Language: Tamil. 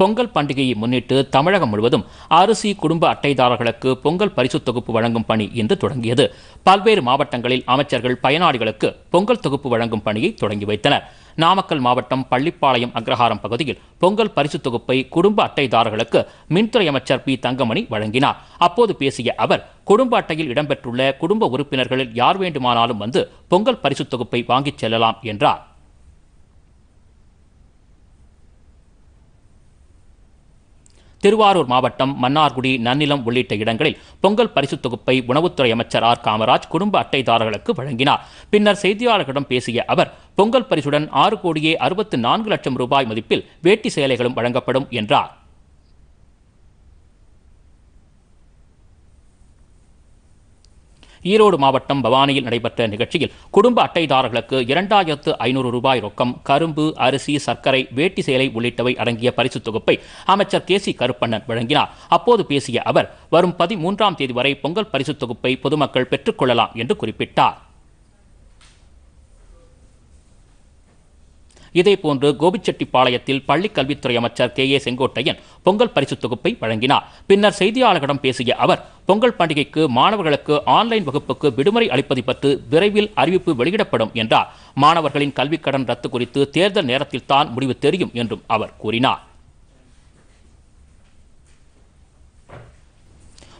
பொங்கல் பண்டிகையை முன்னிட்டு தமிழகம் முழுவதும் அரிசி குடும்ப அட்டைதாரர்களுக்கு பொங்கல் பரிசு தொகுப்பு வழங்கும் பணி இன்று தொடங்கியது பல்வேறு மாவட்டங்களில் அமைச்சர்கள் பயனாளிகளுக்கு பொங்கல் தொகுப்பு வழங்கும் பணியை தொடங்கி வைத்தனர் நாமக்கல் மாவட்டம் பள்ளிப்பாளையம் அக்ரஹாரம் பகுதியில் பொங்கல் பரிசு தொகுப்பை குடும்ப அட்டைதாரர்களுக்கு மின்துறை அமைச்சர் பி தங்கமணி வழங்கினார் அப்போது பேசிய அவர் குடும்ப அட்டையில் இடம்பெற்றுள்ள குடும்ப உறுப்பினர்களில் யார் வேண்டுமானாலும் வந்து பொங்கல் பரிசு தொகுப்பை வாங்கிச் செல்லலாம் என்றார் திருவாரூர் மாவட்டம் மன்னார்குடி நன்னிலம் உள்ளிட்ட இடங்களில் பொங்கல் பரிசு தொகுப்பை உணவுத்துறை அமைச்சர் ஆர் காமராஜ் குடும்ப அட்டைதாரர்களுக்கு வழங்கினார் பின்னர் செய்தியாளர்களிடம் பேசிய அவர் பொங்கல் பரிசுடன் ஆறு கோடியே அறுபத்து நான்கு லட்சம் ரூபாய் மதிப்பில் வேட்டி சேலைகளும் வழங்கப்படும் என்றார் ஈரோடு மாவட்டம் பவானியில் நடைபெற்ற நிகழ்ச்சியில் குடும்ப அட்டைதாரர்களுக்கு இரண்டாயிரத்து ஐநூறு ரூபாய் ரொக்கம் கரும்பு அரிசி சர்க்கரை வேட்டி சேலை உள்ளிட்டவை அடங்கிய பரிசு தொகுப்பை அமைச்சர் கே சி கருப்பண்ணன் வழங்கினார் அப்போது பேசிய அவர் வரும் பதிமூன்றாம் தேதி வரை பொங்கல் பரிசு தொகுப்பை பொதுமக்கள் பெற்றுக்கொள்ளலாம் என்று குறிப்பிட்டார் இதேபோன்று கோபிச்செட்டிப்பாளையத்தில் பள்ளிக் கல்வித்துறை அமைச்சர் கே ஏ செங்கோட்டையன் பொங்கல் பரிசு தொகுப்பை வழங்கினார் பின்னர் செய்தியாளர்களிடம் பேசிய அவர் பொங்கல் பண்டிகைக்கு மாணவர்களுக்கு ஆன்லைன் வகுப்புக்கு விடுமுறை அளிப்பது பற்றி விரைவில் அறிவிப்பு வெளியிடப்படும் என்றார் மாணவர்களின் கல்விக்கடன் ரத்து குறித்து தேர்தல் நேரத்தில் தான் முடிவு தெரியும் என்றும் அவர் கூறினார்